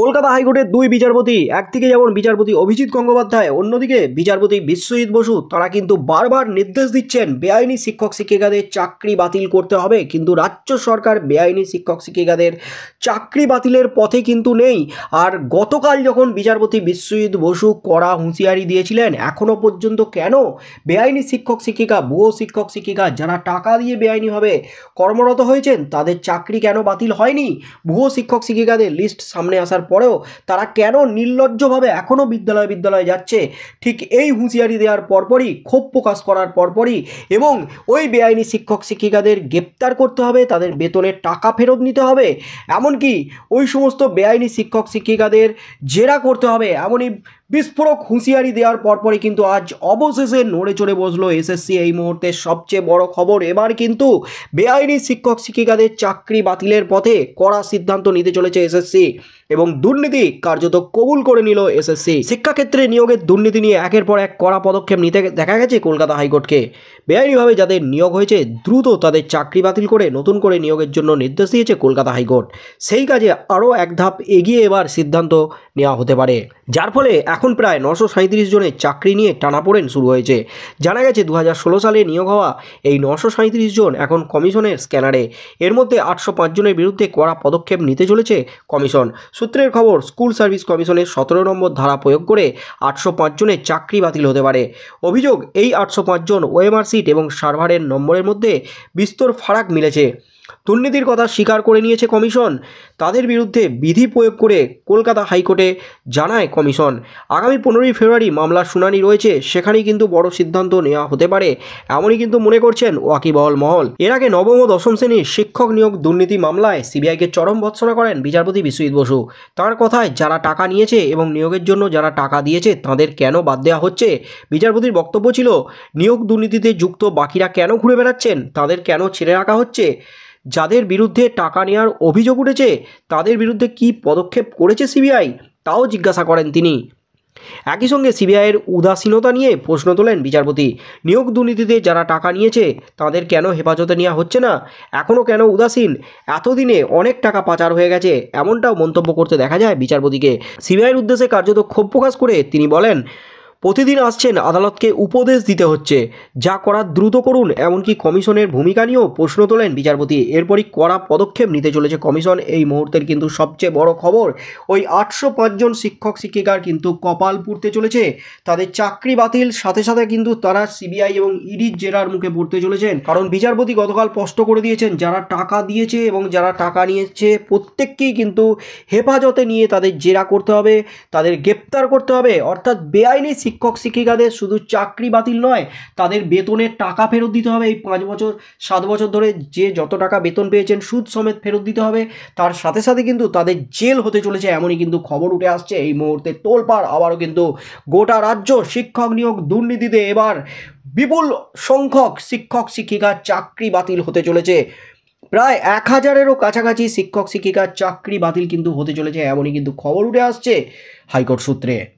কলকাতা হাইকোর্টের দুই বিচারপতি একদিকে যেমন বিচারপতি অভিজিৎ গঙ্গোপাধ্যায় অন্যদিকে বিচারপতি বিশ্বজিৎ বসু তারা কিন্তু বারবার নির্দেশ দিচ্ছেন বেআইনি শিক্ষক শিক্ষিকাদের চাকরি বাতিল করতে হবে কিন্তু রাজ্য সরকার বেআইনি শিক্ষক শিক্ষিকাদের চাকরি বাতিলের পথে কিন্তু নেই আর গতকাল যখন বিচারপতি বিশ্বজিৎ বসু কড়া হুঁশিয়ারি দিয়েছিলেন এখনও পর্যন্ত কেন বেআইনি শিক্ষক শিক্ষিকা ভুয়ো শিক্ষক শিক্ষিকা যারা টাকা দিয়ে বেআইনিভাবে কর্মরত হয়েছেন তাদের চাকরি কেন বাতিল হয়নি ভুয়ো শিক্ষক শিক্ষিকাদের লিস্ট সামনে আসার পরেও তারা কেন নির্লজ্জভাবে এখনও বিদ্যালয় বিদ্যালয়ে যাচ্ছে ঠিক এই হুঁশিয়ারি দেওয়ার পরপরই ক্ষোভ প্রকাশ করার পরপরই এবং ওই বেআইনি শিক্ষক শিক্ষিকাদের গ্রেপ্তার করতে হবে তাদের বেতনের টাকা ফেরত নিতে হবে এমনকি ওই সমস্ত বেআইনি শিক্ষক শিক্ষিকাদের জেরা করতে হবে এমনই বিস্ফোরক হুঁশিয়ারি দেওয়ার পরপরই কিন্তু আজ অবশেষে নড়ে চড়ে বসলো এসএসসি এই মুহূর্তে সবচেয়ে বড় খবর এবার কিন্তু বেআইনি শিক্ষক শিক্ষিকাদের চাকরি বাতিলের পথে কড়া সিদ্ধান্ত নিতে চলেছে এসএসসি এবং দুর্নীতি কার্যত কবুল করে নিল এসএসসি শিক্ষাক্ষেত্রে নিয়োগের দুর্নীতি নিয়ে একের পর এক কড়া পদক্ষেপ নিতে দেখা গেছে কলকাতা হাইকোর্টকে বেআইনিভাবে যাদের নিয়োগ হয়েছে দ্রুত তাদের চাকরি বাতিল করে নতুন করে নিয়োগের জন্য নির্দেশ দিয়েছে কলকাতা হাইকোর্ট সেই কাজে আরও এক ধাপ এগিয়ে এবার সিদ্ধান্ত নেওয়া হতে পারে যার ফলে এখন প্রায় নশো সাঁত্রিশ জনের চাকরি নিয়ে টানাপোড়েন শুরু হয়েছে জানা গেছে দু সালে নিয়োগ হওয়া এই নশো সাঁত্রিশ জন এখন কমিশনের স্ক্যানারে এর মধ্যে আটশো জনের বিরুদ্ধে কড়া পদক্ষেপ নিতে চলেছে কমিশন সূত্রের খবর স্কুল সার্ভিস কমিশনের সতেরো নম্বর ধারা প্রয়োগ করে আটশো জনের চাকরি বাতিল হতে পারে অভিযোগ এই আটশো জন ওএমআর সিট এবং সার্ভারের নম্বরের মধ্যে বিস্তর ফারাক মিলেছে দুর্নীতির কথা স্বীকার করে নিয়েছে কমিশন তাদের বিরুদ্ধে বিধি প্রয়োগ করে কলকাতা হাইকোর্টে জানায় কমিশন আগামী পনেরোই ফেব্রুয়ারি মামলার শুনানি রয়েছে সেখানেই কিন্তু বড় সিদ্ধান্ত নেওয়া হতে পারে এমনই কিন্তু মনে করছেন ওয়াকিবহল মহল এর আগে নবম ও দশম শ্রেণীর শিক্ষক নিয়োগ দুর্নীতি মামলায় সিবিআইকে চরম ভৎসনা করেন বিচারপতি বিশ্বজিৎ বসু তার কথায় যারা টাকা নিয়েছে এবং নিয়োগের জন্য যারা টাকা দিয়েছে তাদের কেন বাদ দেওয়া হচ্ছে বিচারপতির বক্তব্য ছিল নিয়োগ দুর্নীতিতে যুক্ত বাকিরা কেন ঘুরে বেড়াচ্ছেন তাদের কেন ছেড়ে রাখা হচ্ছে যাদের বিরুদ্ধে টাকা নেওয়ার অভিযোগ উঠেছে তাদের বিরুদ্ধে কি পদক্ষেপ করেছে সিবিআই তাও জিজ্ঞাসা করেন তিনি একই সঙ্গে সিবিআইয়ের উদাসীনতা নিয়ে প্রশ্ন তোলেন বিচারপতি নিয়োগ দুর্নীতিতে যারা টাকা নিয়েছে তাদের কেন হেফাজতে নেওয়া হচ্ছে না এখনও কেন উদাসীন এতদিনে অনেক টাকা পাচার হয়ে গেছে এমনটাও মন্তব্য করতে দেখা যায় বিচারপতিকে সিবিআইয়ের উদ্দেশ্যে কার্যত ক্ষোভ প্রকাশ করে তিনি বলেন প্রতিদিন আসছেন আদালতকে উপদেশ দিতে হচ্ছে যা করার দ্রুত করুন এমনকি কমিশনের ভূমিকা নিয়েও প্রশ্ন তোলেন বিচারপতি এরপরই কড়া পদক্ষেপ নিতে চলেছে কমিশন এই মুহূর্তের কিন্তু সবচেয়ে বড় খবর ওই আটশো পাঁচজন শিক্ষক শিক্ষিকার কিন্তু কপাল পুড়তে চলেছে তাদের চাকরি বাতিল সাথে সাথে কিন্তু তারা সিবিআই এবং ইডির জেরার মুখে পড়তে চলেছেন কারণ বিচারপতি গতকাল স্পষ্ট করে দিয়েছেন যারা টাকা দিয়েছে এবং যারা টাকা নিয়েছে প্রত্যেককেই কিন্তু হেফাজতে নিয়ে তাদের জেরা করতে হবে তাদের গ্রেপ্তার করতে হবে অর্থাৎ বেআইনি শিক্ষক শিক্ষিকাদের শুধু চাকরি বাতিল নয় তাদের বেতনের টাকা ফেরত দিতে হবে এই পাঁচ বছর সাত বছর ধরে যে যত টাকা বেতন পেয়েছেন সুদ সমেত ফেরত দিতে হবে তার সাথে সাথে কিন্তু তাদের জেল হতে চলেছে এমনই কিন্তু খবর উঠে আসছে এই মুহূর্তে তোলপাড় আবারও কিন্তু গোটা রাজ্য শিক্ষক নিয়োগ দুর্নীতিতে এবার বিপুল সংখ্যক শিক্ষক শিক্ষিকার চাকরি বাতিল হতে চলেছে প্রায় এক হাজারেরও কাছাকাছি শিক্ষক শিক্ষিকার চাকরি বাতিল কিন্তু হতে চলেছে এমনই কিন্তু খবর উঠে আসছে হাইকোর্ট সূত্রে